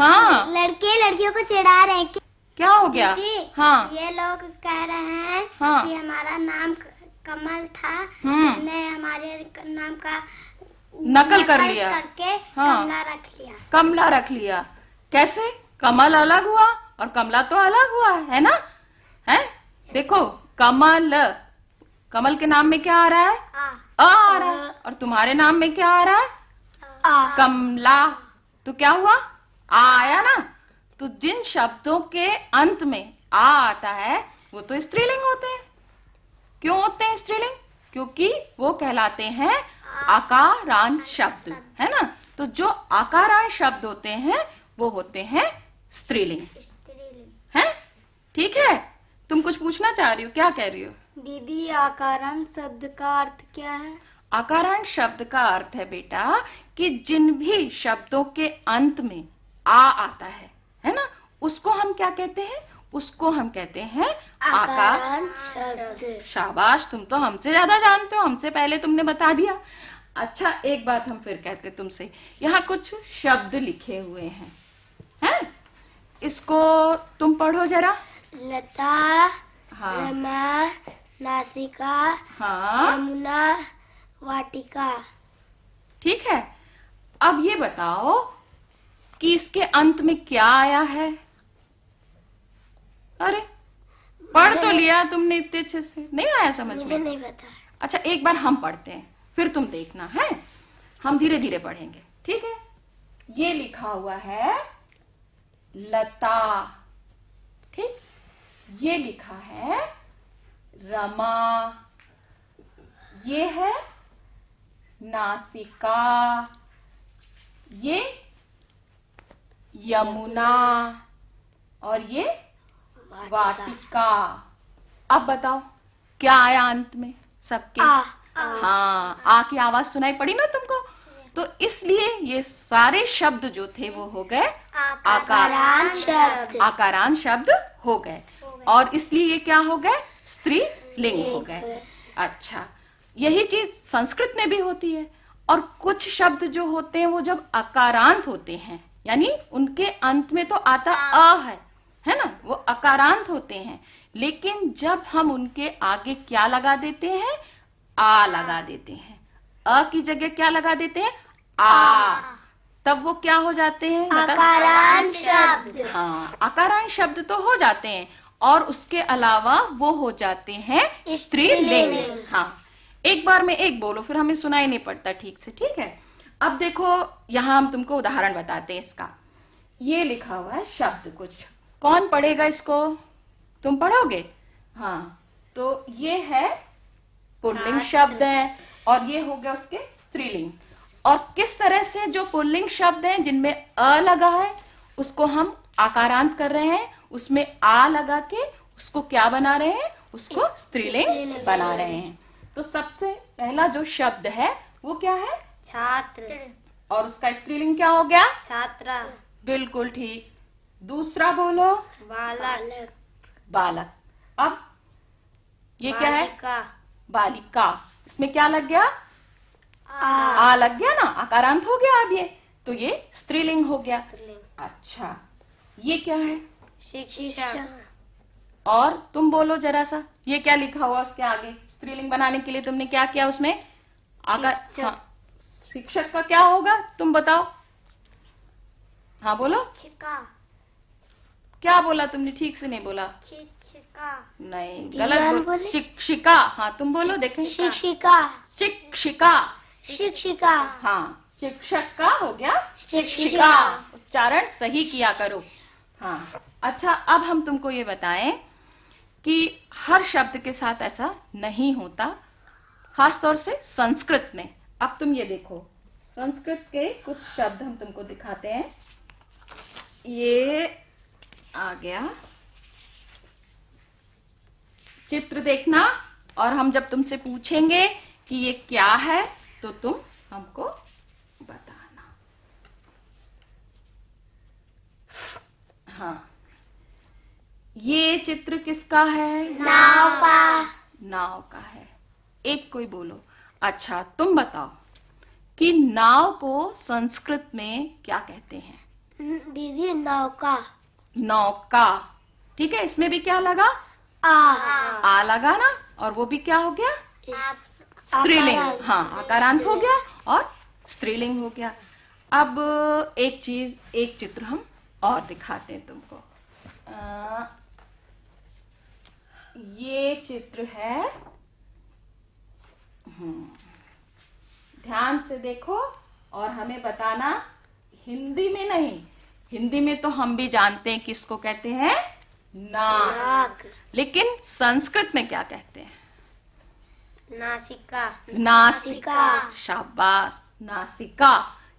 हाँ लड़के लड़कियों को चिढ़ा रहे हैं क्या हो गया हाँ ये लोग कह रहे हैं हाँ। कि हमारा नाम कमल था हम्म। हमने हमारे नाम का नकल कर लिया करके हाँ। कमला रख लिया कमला रख लिया कैसे कमल अलग हुआ और कमला तो अलग हुआ है ना है देखो कमल कमल के नाम में क्या आ रहा है आ, आ, आ रहा है और तुम्हारे नाम में क्या आ रहा है आ, कमला तो क्या हुआ आ आया ना तो जिन शब्दों के अंत में आ आता है वो तो स्त्रीलिंग होते हैं क्यों होते हैं स्त्रीलिंग क्योंकि वो कहलाते हैं आकारान शब्द है ना तो जो आकारान शब्द होते हैं वो होते हैं स्त्रीलिंग है ठीक है तुम कुछ पूछना चाह रही हो क्या कह रही हो दीदी आकारान शब्द का अर्थ क्या है आकारान शब्द का अर्थ है बेटा कि जिन भी शब्दों के अंत में आ आता है है ना उसको हम क्या कहते हैं उसको हम कहते हैं आकार शाबाश तुम तो हमसे ज्यादा जानते हो हमसे पहले तुमने बता दिया अच्छा एक बात हम फिर कहते तुमसे यहाँ कुछ शब्द लिखे हुए हैं हैं इसको तुम पढ़ो जरा लता हाँ रमा नासिका हाँ वाटिका ठीक है अब ये बताओ कि इसके अंत में क्या आया है अरे पढ़ तो लिया तुमने इतने अच्छे से नहीं आया समझ मुझे में नहीं पता अच्छा एक बार हम पढ़ते हैं फिर तुम देखना है हम धीरे धीरे पढ़ेंगे ठीक है ये लिखा हुआ है लता ठीक ये लिखा है रमा ये है नासिका ये यमुना और ये वाटिका अब बताओ क्या आया अंत में सबके आ, आ, हाँ आ की आवाज सुनाई पड़ी ना तुमको तो इसलिए ये सारे शब्द जो थे वो हो गए आकारान शब्द आकारान शब्द हो गए और इसलिए ये क्या हो गए स्त्री लिंग हो गए अच्छा यही चीज संस्कृत में भी होती है और कुछ शब्द जो होते हैं वो जब अकारांत होते हैं यानी उनके अंत में तो आता अ हाँ। है है ना वो अकारांत होते हैं लेकिन जब हम उनके आगे क्या लगा देते हैं आ लगा देते हैं अ की जगह क्या लगा देते हैं आ तब वो क्या हो जाते हैं अकारांत शब्द हाँ अकारांत शब्द तो हो जाते हैं और उसके अलावा वो हो जाते हैं स्त्रीलिंग हाँ एक बार में एक बोलो फिर हमें सुनाई नहीं पड़ता ठीक से ठीक है अब देखो यहां हम तुमको उदाहरण बताते हैं इसका ये लिखा हुआ है शब्द कुछ कौन पढ़ेगा इसको तुम पढ़ोगे हाँ तो ये है पुल्लिंग शब्द है और ये हो गया उसके स्त्रीलिंग और किस तरह से जो पुल्लिंग शब्द हैं जिनमें अ लगा है उसको हम आकारांत कर रहे हैं उसमें आ लगा के उसको क्या बना रहे हैं उसको स्त्रीलिंग बना रहे हैं तो सबसे पहला जो शब्द है वो क्या है छात्र और उसका स्त्रीलिंग क्या हो गया छात्रा बिल्कुल ठीक दूसरा बोलो बालक बालक अब ये क्या है बालिका इसमें क्या लग गया आ, आ लग गया ना आकारांत हो गया अब ये तो ये स्त्रीलिंग हो गया अच्छा ये क्या है शिक्षक और तुम बोलो जरा सा ये क्या लिखा हुआ उसके आगे स्त्रीलिंग बनाने के लिए तुमने क्या किया उसमें आकार हाँ शिक्षक का क्या होगा तुम बताओ हाँ बोलो छिका क्या बोला तुमने ठीक से नहीं बोला शिक्षिका नहीं गलत बोल शिक्षिका हाँ तुम बोलो देखें शिक्षिका शिक्षिका शिक्षिका हाँ शिक्षक का हो गया शिक्षिका उच्चारण सही किया करो हाँ अच्छा अब हम तुमको ये बताएं कि हर शब्द के साथ ऐसा नहीं होता खास तौर से संस्कृत में अब तुम ये देखो संस्कृत के कुछ शब्द हम तुमको दिखाते हैं ये आ गया चित्र देखना और हम जब तुमसे पूछेंगे कि ये क्या है तो तुम हमको बताना हाँ ये चित्र किसका है नाव का नाव का है एक कोई बोलो अच्छा तुम बताओ कि नाव को संस्कृत में क्या कहते हैं हम्म, दीदी नौका नौका ठीक है इसमें भी क्या लगा आ आ लगा ना और वो भी क्या हो गया स्त्रीलिंग हाँ आकारांत हो गया और स्त्रीलिंग हो गया अब एक चीज एक चित्र हम और दिखाते हैं तुमको आ, ये चित्र है हम्म। ध्यान से देखो और हमें बताना हिंदी में नहीं हिंदी में तो हम भी जानते हैं किसको कहते हैं नाक, लेकिन संस्कृत में क्या कहते हैं नासिका नासिका शाबाश नासिका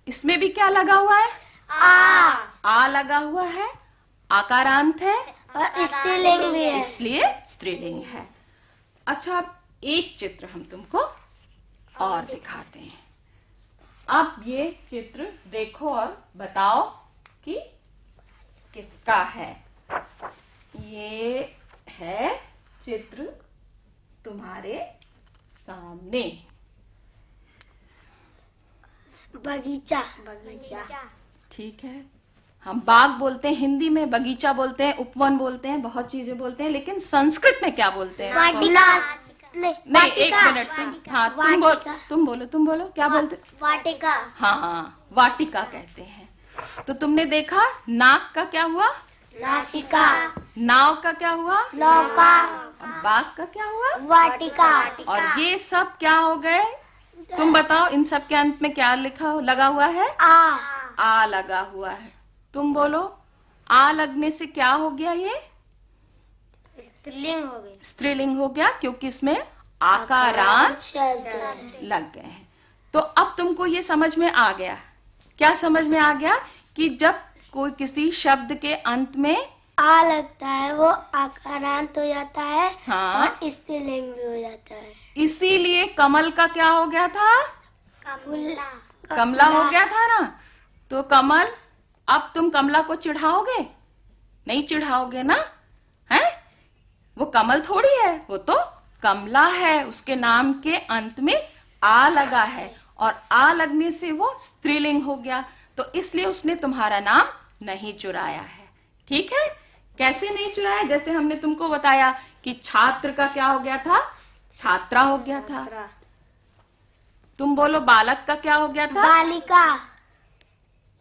इसमें भी क्या लगा हुआ है आ आ लगा हुआ है आकारांत है और स्त्रीलिंग भी है इसलिए स्त्रीलिंग है अच्छा अब एक चित्र हम तुमको और दिखाते हैं आप ये चित्र देखो और बताओ कि किसका है ये है चित्र तुम्हारे सामने बगीचा बगीचा ठीक है हम बाग बोलते हैं हिंदी में बगीचा बोलते हैं उपवन बोलते हैं बहुत चीजें बोलते हैं लेकिन संस्कृत में क्या बोलते हैं नहीं नहीं एक मिनट तुम हाँ तुम बोलो तुम बोलो तुम बोलो क्या वा, हाँ, बोलते वाटिका हाँ, हाँ वाटिका कहते हैं तो तुमने देखा नाक का क्या हुआ नासिका नाव का क्या हुआ नौका और बाघ का क्या हुआ वाटिका और ये सब क्या हो गए तुम बताओ इन सब के अंत में क्या लिखा लगा हुआ है आ आ लगा हुआ है तुम बोलो आ लगने से क्या हो गया ये स्त्रीलिंग हो गई स्त्रीलिंग हो गया क्योंकि इसमें आकारांश लग गए हैं तो अब तुमको ये समझ में आ गया क्या समझ में आ गया कि जब कोई किसी शब्द के अंत में आ लगता है वो आकारांत हो जाता है हाँ स्त्रीलिंग भी हो जाता है इसीलिए कमल का क्या हो गया था कमला कमला हो गया था ना तो कमल अब तुम कमला को चिढ़ाओगे नहीं चिढ़ाओगे ना वो कमल थोड़ी है वो तो कमला है उसके नाम के अंत में आ लगा है और आ लगने से वो स्त्रीलिंग हो गया तो इसलिए उसने तुम्हारा नाम नहीं चुराया है ठीक है कैसे नहीं चुराया जैसे हमने तुमको बताया कि छात्र का क्या हो गया था छात्रा हो गया था तुम बोलो बालक का क्या हो गया था बालिका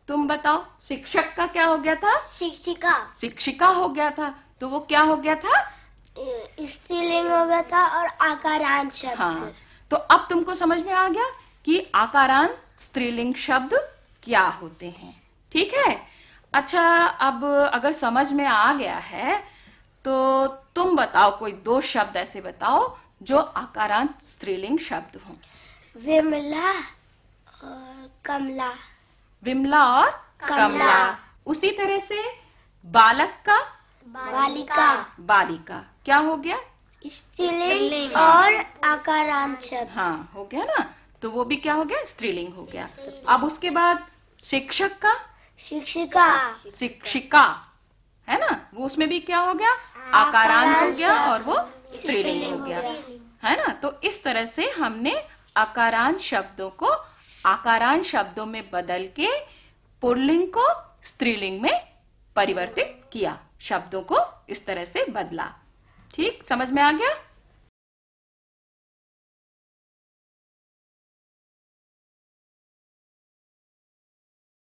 तुम बताओ शिक्षक का क्या हो गया था शिक्षिका शिक्षिका हो गया था तो वो क्या हो गया था स्त्रीलिंग हो गया था और आकारान शब्द हाँ तो अब तुमको समझ में आ गया कि आकारांत स्त्रीलिंग शब्द क्या होते हैं ठीक है अच्छा अब अगर समझ में आ गया है तो तुम बताओ कोई दो शब्द ऐसे बताओ जो आकारांत स्त्रीलिंग शब्द हों विमला और कमला विमला और कमला, कमला। उसी तरह से बालक का बालिका बालिका क्या हो गया स्त्रीलिंग और आकारांचक हाँ हो गया ना तो वो भी क्या हो गया स्त्रीलिंग हो गया अब उसके बाद शिक्षक का शिक्षिका शिक्षिका है ना वो उसमें भी क्या हो गया आकारांत हो गया और वो स्त्रीलिंग हो गया है ना तो इस तरह से हमने आकारांत शब्दों को आकारांत शब्दों में बदल के पुल्लिंग को स्त्रीलिंग में परिवर्तित किया शब्दों को इस तरह से बदला ठीक समझ में आ गया